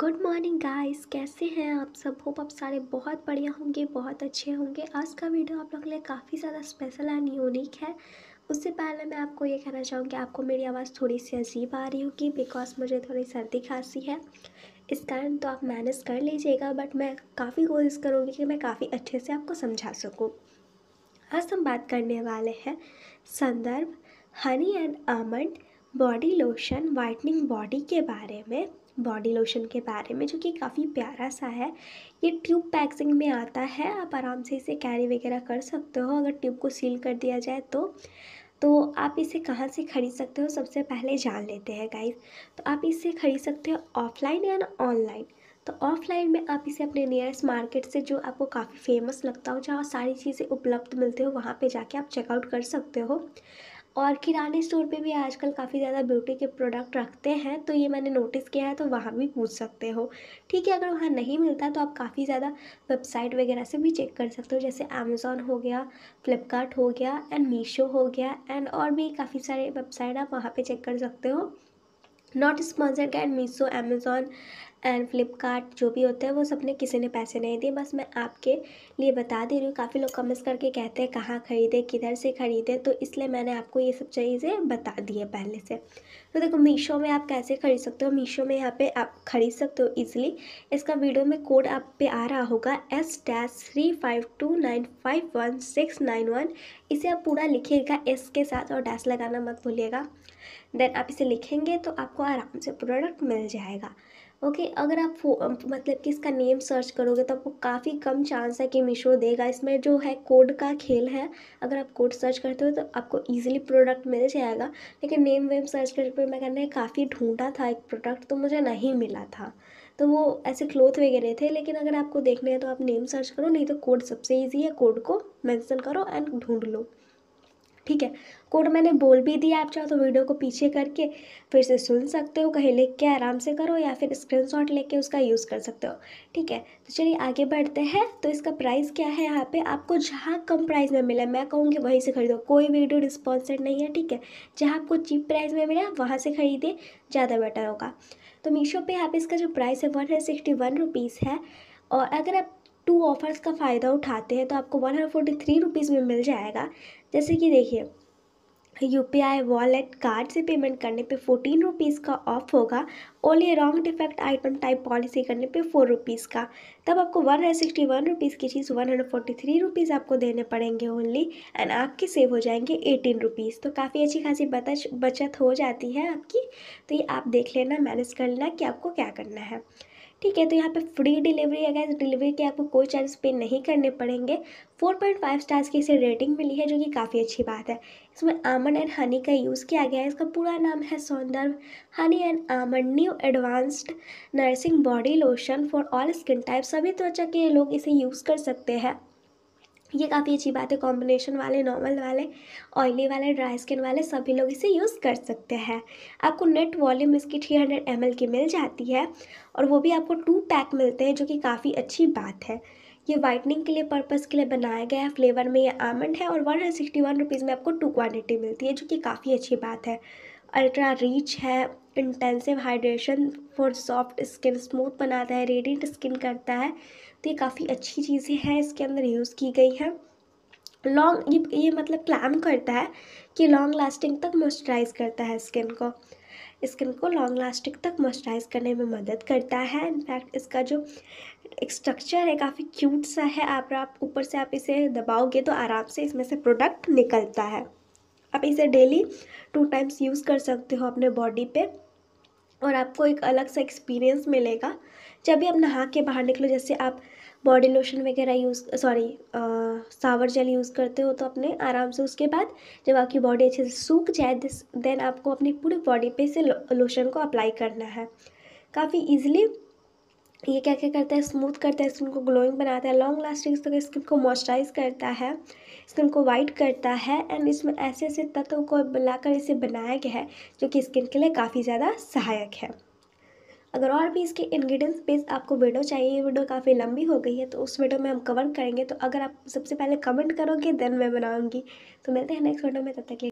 good morning guys कैसे हैं आप सब होप आप सारे बहुत बढ़िया होंगे बहुत अच्छे होंगे आज का वीडियो आप लोगों के लिए काफ़ी ज़्यादा स्पेशल एंड यूनिक है उससे पहले मैं आपको ये कहना चाहूँगी आपको मेरी आवाज़ थोड़ी सी अजीब आ रही होगी बिकॉज मुझे थोड़ी सर्दी खांसी है इस कारण तो आप मैनेज कर लीजिएगा बट मैं काफ़ी कोशिश करूँगी कि मैं काफ़ी अच्छे से आपको समझा सकूँ आज हम बात करने वाले हैं संदर्भ honey and almond body lotion whitening body के बारे में बॉडी लोशन के बारे में जो कि काफ़ी प्यारा सा है ये ट्यूब पैकिंग में आता है आप आराम से इसे कैरी वगैरह कर सकते हो अगर ट्यूब को सील कर दिया जाए तो तो आप इसे कहाँ से ख़रीद सकते हो सबसे पहले जान लेते हैं गाइस तो आप इसे ख़रीद सकते हो ऑफलाइन ना ऑनलाइन तो ऑफलाइन में आप इसे अपने नियरेस्ट मार्केट से जो आपको काफ़ी फेमस लगता हो जहाँ सारी चीज़ें उपलब्ध मिलते हो वहाँ पे जाके आप चेकआउट कर सकते हो और किराने स्टोर पे भी आजकल काफ़ी ज़्यादा ब्यूटी के प्रोडक्ट रखते हैं तो ये मैंने नोटिस किया है तो वहाँ भी पूछ सकते हो ठीक है अगर वहाँ नहीं मिलता तो आप काफ़ी ज़्यादा वेबसाइट वगैरह से भी चेक कर सकते हो जैसे अमेज़ोन हो गया फ्लिपकार्ट हो गया एंड मीशो हो गया एंड और भी काफ़ी सारे वेबसाइट आप वहाँ पर चेक कर सकते हो not sponsored guide Meesho Amazon and Flipkart जो भी होते हैं वो सबने किसी ने पैसे नहीं दिए बस मैं आपके लिए बता दे रही हूँ काफ़ी लोग कमेंट्स करके कहते हैं कहाँ ख़रीदे किधर से ख़रीदे तो इसलिए मैंने आपको ये सब चीज़ें बता दी है पहले से तो देखो मीशो में आप कैसे ख़रीद सकते हो मीशो में यहाँ पे आप ख़रीद सकते हो ईजिली इसका वीडियो में कोड आप पे आ रहा होगा S dash three five two nine five one six nine one इसे आप पूरा लिखिएगा एस के साथ और डैश लगाना मत भूलिएगा देन आप इसे लिखेंगे तो आपको आराम से प्रोडक्ट मिल जाएगा ओके okay, अगर आप मतलब कि इसका नेम सर्च करोगे तो आपको काफ़ी कम चांस है कि मीशो देगा इसमें जो है कोड का खेल है अगर आप कोड सर्च करते हो तो आपको ईजिली प्रोडक्ट मिल जाएगा लेकिन नेम वेम सर्च करके मैं कहना है काफ़ी ढूंढा था एक प्रोडक्ट तो मुझे नहीं मिला था तो वो ऐसे क्लोथ वगैरह थे लेकिन अगर आपको देखने हैं तो आप नेम सर्च करो नहीं तो कोड सबसे ईजी है कोड को मैंसन करो एंड ढूंढ लो ठीक है कोड मैंने बोल भी दिया आप चाहो तो वीडियो को पीछे करके फिर से सुन सकते हो कहीं लिख के आराम से करो या फिर स्क्रीनशॉट लेके उसका यूज़ कर सकते हो ठीक है तो चलिए आगे बढ़ते हैं तो इसका प्राइस क्या है यहाँ पे आपको जहाँ कम प्राइस में मिला मैं कहूँगी वहीं से खरीदो कोई वीडियो रिस्पॉन्सर्ड नहीं है ठीक है जहाँ आपको चीप प्राइस में मिला वहाँ से ख़रीदे ज़्यादा बेटर होगा तो मीशो पर यहाँ पर इसका जो प्राइस है वन है सिक्सटी वन रुपीज़ है और अगर आप टू ऑफ़र्स का फ़ायदा उठाते हैं तो आपको one hundred forty three rupees में मिल जाएगा जैसे कि देखिए U P I wallet card से पेमेंट करने पे फोर्टीन रुपीज़ का ऑफ होगा only wrong defect item type policy करने पे फोर रुपीज़ का तब आपको one hundred sixty one rupees की चीज़ one hundred forty three rupees आपको देने पड़ेंगे ओनली एंड आपके सेव हो जाएंगे एटीन रुपीज़ तो काफ़ी अच्छी खासी बचत बचत हो जाती है आपकी तो ये आप देख लेना मैनेज कर लेना कि आपको क्या करना है ठीक है तो यहाँ पे फ्री डिलीवरी है गैस डिलीवरी के आपको कोई चार्ज पे नहीं करने पड़ेंगे 4.5 स्टार्स की इसे रेटिंग मिली है जो कि काफ़ी अच्छी बात है इसमें आमंड एंड हनी का यूज़ किया गया है इसका पूरा नाम है सौंदर्य honey and almond new advanced nursing body lotion for all skin type सभी त्वचा के लोग इसे यूज़ कर सकते हैं ये काफ़ी अच्छी बात है कॉम्बिनेशन वाले नॉर्मल वाले ऑयली वाले ड्राई स्किन वाले सभी लोग इसे यूज़ कर सकते हैं आपको नेट वॉल्यूम इसकी 300 हंड्रेड की मिल जाती है और वो भी आपको टू पैक मिलते हैं जो कि काफ़ी अच्छी बात है ये वाइटनिंग के लिए पर्पज़ के लिए बनाया गया है फ्लेवर में ये आमंड है और वन हंड्रेड में आपको टू क्वान्टिटी मिलती है जो कि काफ़ी अच्छी बात है अल्ट्रा रिच है intensive hydration for soft skin smooth बनाता है रेडियंट स्किन करता है तो ये काफ़ी अच्छी चीज़ें हैं इसके अंदर यूज़ की गई हैं लॉन्ग ये ये मतलब क्लैम करता है कि लॉन्ग लास्टिंग तक मॉइस्चराइज करता है स्किन को स्किन को लॉन्ग लास्टिंग तक मॉइस्चराइज करने में मदद करता है इनफैक्ट इसका जो स्ट्रक्चर है काफ़ी क्यूट सा है आप ऊपर से आप इसे दबाओगे तो आराम से इसमें से प्रोडक्ट निकलता है आप इसे डेली टू टाइम्स यूज़ कर सकते हो अपने बॉडी पे और आपको एक अलग सा एक्सपीरियंस मिलेगा जब भी आप नहा के बाहर निकलो जैसे आप बॉडी लोशन वगैरह use sorry shower gel use करते हो तो अपने आराम से उसके बाद जब आपकी बॉडी अच्छे से सूख जाए दिस देन आपको अपनी पूरी बॉडी पे इसे लोशन को अप्लाई करना है काफ़ी ईजिली ये क्या क्या करता है स्मूथ करता है स्किन को ग्लोइंग बनाता है लॉन्ग लास्टिंग तो स्किन को मॉइस्चराइज करता है स्किन को वाइट करता है एंड इसमें ऐसे ऐसे तत्व को मिलाकर इसे बनाया गया है जो कि स्किन के लिए काफ़ी ज़्यादा सहायक है अगर और भी इसके इंग्रेडिएंट्स बेस्ड आपको वीडियो चाहिए ये वीडियो काफ़ी लंबी हो गई है तो उस वीडियो में हम कवर करेंगे तो अगर आप सबसे पहले कमेंट करोगे देन मैं बनाऊँगी तो मिलते हैं नेक्स्ट वीडियो में तब तक